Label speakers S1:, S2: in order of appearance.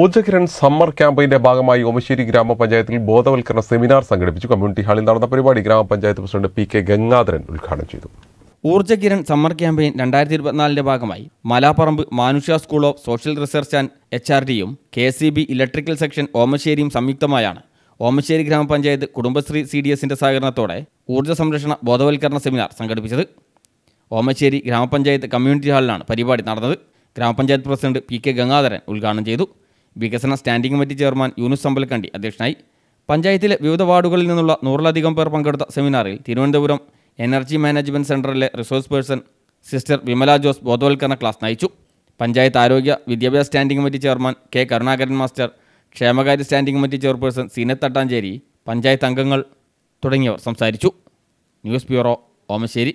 S1: ഊർജ്ജകിരൺ summer ക്യാമ്പയിന്റെ ഭാഗമായി ഓമശ്ശേരി ഗ്രാമപഞ്ചായത്തിൽ ബോധവൽക്കരണ സെമിനാർ സംഘടിപ്പിച്ചു കമ്മ്യൂണിറ്റി ഹാളിൽ നടന്ന പരിപാടി ഗ്രാമപഞ്ചായത്ത് പ്രസിഡന്റ് പി കെ ഗംഗാധരൻ ഉദ്ഘാടനം ചെയ്തു ഊർജ്ജകിരൺ
S2: സമ്മർ ക്യാമ്പയിൻ രണ്ടായിരത്തി ഇരുപത്തിനാലിന്റെ ഭാഗമായി Malaparamba Manushya school of social research and H R ഡിയും K C B electrical section ഓമശ്ശേരിയും സംയുക്തമായാണ് ഓമശ്ശേരി ഗ്രാമപഞ്ചായത്ത് കുടുംബശ്രീ സി ഡി എസിന്റെ സഹകരണത്തോടെ ഊർജ്ജ സംരക്ഷണ ബോധവൽക്കരണ സെമിനാർ സംഘടിപ്പിച്ചത് ഓമശ്ശേരി ഗ്രാമപഞ്ചായത്ത് കമ്മ്യൂണിറ്റി ഹാളിലാണ് പരിപാടി നടന്നത് ഗ്രാമപഞ്ചായത്ത് പ്രസിഡന്റ് പി കെ ഗംഗാധരൻ ഉദ്ഘാടനം ചെയ്തു വികസന standing committee chairman Yunus Sambalkandi അധ്യക്ഷനായി പഞ്ചായത്തിലെ വിവിധ വാർഡുകളിൽ നിന്നുള്ള നൂറിലധികം പേർ പങ്കെടുത്ത സെമിനാറിൽ തിരുവനന്തപുരം എനർജി മാനേജ്മെൻറ്റ് സെൻറ്ററിലെ resource person sister Vimala Jose ബോധവൽക്കരണ ക്ലാസ് നയിച്ചു പഞ്ചായത്ത് ആരോഗ്യ വിദ്യാഭ്യാസ standing committee chairman K Karunakaran master ക്ഷേമകാര്യ standing committee chairperson Seenath Thattancheri panchayat
S3: അംഗങ്ങൾ തുടങ്ങിയവർ സംസാരിച്ചു ന്യൂസ് ബ്യൂറോ ഓമശ്ശേരി